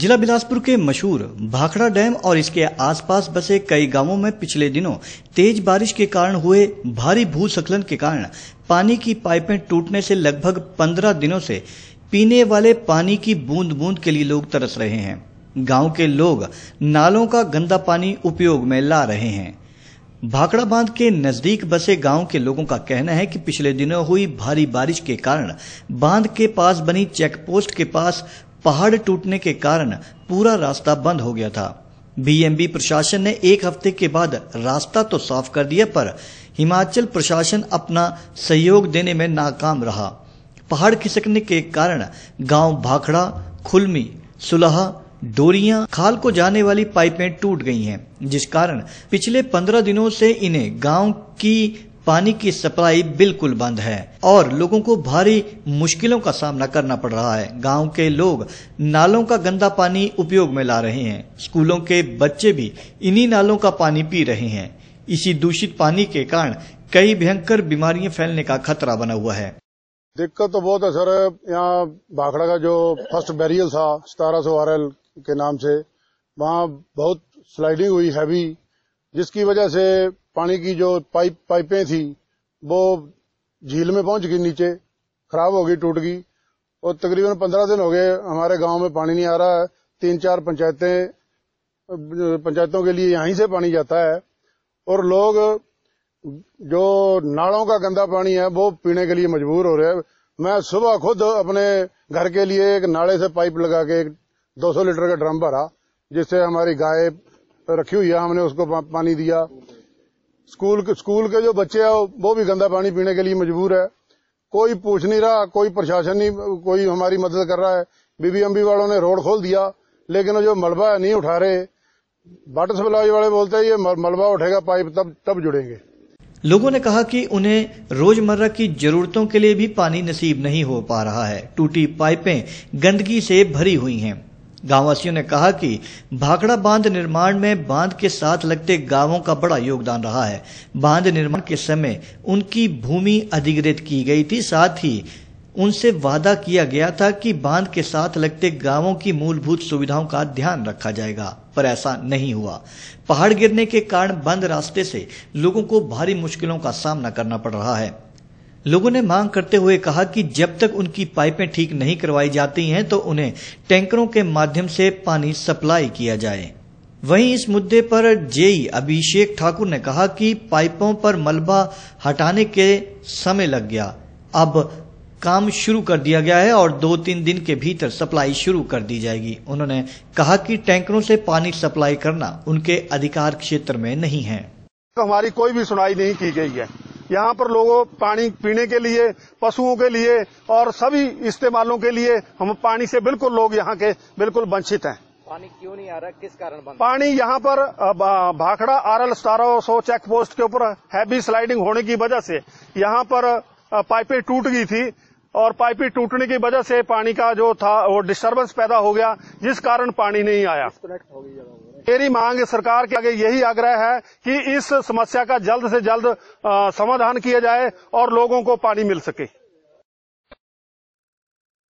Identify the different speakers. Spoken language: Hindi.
Speaker 1: जिला बिलासपुर के मशहूर भाखड़ा डैम और इसके आसपास बसे कई गांवों में पिछले दिनों तेज बारिश के कारण हुए भारी भूस्खलन के कारण पानी की पाइपें टूटने से लगभग 15 दिनों से पीने वाले पानी की बूंद बूंद के लिए लोग तरस रहे हैं गांव के लोग नालों का गंदा पानी उपयोग में ला रहे हैं भाखड़ा बांध के नजदीक बसे गांव के लोगों का कहना है कि पिछले दिनों हुई भारी बारिश के कारण बांध के पास बनी चेक पोस्ट के पास पहाड़ टूटने के कारण पूरा रास्ता बंद हो गया था बीएमबी प्रशासन ने एक हफ्ते के बाद रास्ता तो साफ कर दिया पर हिमाचल प्रशासन अपना सहयोग देने में नाकाम रहा पहाड़ खिसकने के कारण गांव भाखड़ा खुलमी सुलह डोरिया खाल को जाने वाली पाइपें टूट गई हैं जिस कारण पिछले पंद्रह दिनों से इन्हें गांव की पानी की सप्लाई बिल्कुल बंद है और लोगों को भारी मुश्किलों का सामना करना पड़ रहा है गांव के लोग नालों का गंदा पानी उपयोग में ला रहे हैं स्कूलों के बच्चे भी इन्हीं नालों का पानी पी रहे हैं इसी दूषित पानी के कारण कई भयंकर बीमारियां फैलने का खतरा बना हुआ है
Speaker 2: दिक्कत तो बहुत है सर यहाँ भाखड़ा का जो फर्स्ट बैरियल था सतारह सौ आर के नाम से वहाँ बहुत स्लाइडिंग हुई हैवी जिसकी वजह से पानी की जो पाइप पाइपें थी वो झील में पहुंच गई नीचे खराब हो गई टूट गई और तकरीबन पंद्रह दिन हो गए हमारे गांव में पानी नहीं आ रहा है तीन चार पंचायतें पंचायतों के लिए यहीं से पानी जाता है और लोग जो नालों का गंदा पानी है वो पीने के लिए मजबूर हो रहे हैं मैं सुबह खुद अपने घर के लिए एक नाले से पाइप लगा के एक 200 लीटर का ड्रम भरा जिससे हमारी गाय रखी हुई है हमने उसको पानी दिया स्कूल स्कूल के जो बच्चे हैं वो भी गंदा पानी पीने के लिए मजबूर है कोई पूछ नहीं रहा कोई प्रशासन नहीं कोई हमारी मदद कर रहा है बीबीएमबी वालों ने रोड खोल दिया लेकिन जो मलबा है नहीं उठा रहे वाटर सप्लाई वाले बोलते हैं ये मलबा उठेगा पाइप तब तब जुड़ेंगे
Speaker 1: लोगों ने कहा कि उन्हें रोजमर्रा की जरूरतों के लिए भी पानी नसीब नहीं हो पा रहा है टूटी पाइपें गंदगी से भरी हुई हैं गांववासियों ने कहा कि भाखड़ा बांध निर्माण में बांध के साथ लगते गांवों का बड़ा योगदान रहा है बांध निर्माण के समय उनकी भूमि अधिग्रहित की गई थी साथ ही उनसे वादा किया गया था कि बांध के साथ लगते गांवों की मूलभूत सुविधाओं का ध्यान रखा जाएगा पर ऐसा नहीं हुआ पहाड़ गिरने के कारण बंद रास्ते से लोगों को भारी मुश्किलों का सामना करना पड़ रहा है लोगों ने मांग करते हुए कहा कि जब तक उनकी पाइपें ठीक नहीं करवाई जाती हैं तो उन्हें टैंकरों के माध्यम से पानी सप्लाई किया जाए वहीं इस मुद्दे पर जेई अभिषेक ठाकुर ने कहा कि पाइपों पर मलबा हटाने के समय लग गया अब काम शुरू कर दिया गया है और दो तीन दिन के भीतर सप्लाई शुरू कर दी जाएगी उन्होंने कहा कि टैंकरों से पानी सप्लाई करना उनके अधिकार क्षेत्र में नहीं है
Speaker 3: तो हमारी कोई भी सुनाई नहीं की गई है यहाँ पर लोगों पानी पीने के लिए पशुओं के लिए और सभी इस्तेमालों के लिए हम पानी से बिल्कुल लोग यहाँ के बिल्कुल वंचित हैं पानी क्यों नहीं आ रहा किस कारण बन पानी यहाँ पर भाखड़ा आरएल सतारह सौ चेक पोस्ट के ऊपर हैवी स्लाइडिंग होने की वजह से यहाँ पर पाइपें टूट गई थी और पाइपें टूटने की वजह से पानी का जो था वो डिस्टर्बेंस पैदा हो गया जिस कारण पानी नहीं आया मेरी मांग सरकार के आगे यही आग्रह है कि इस समस्या का जल्द से जल्द समाधान किया जाए और लोगों को पानी मिल सके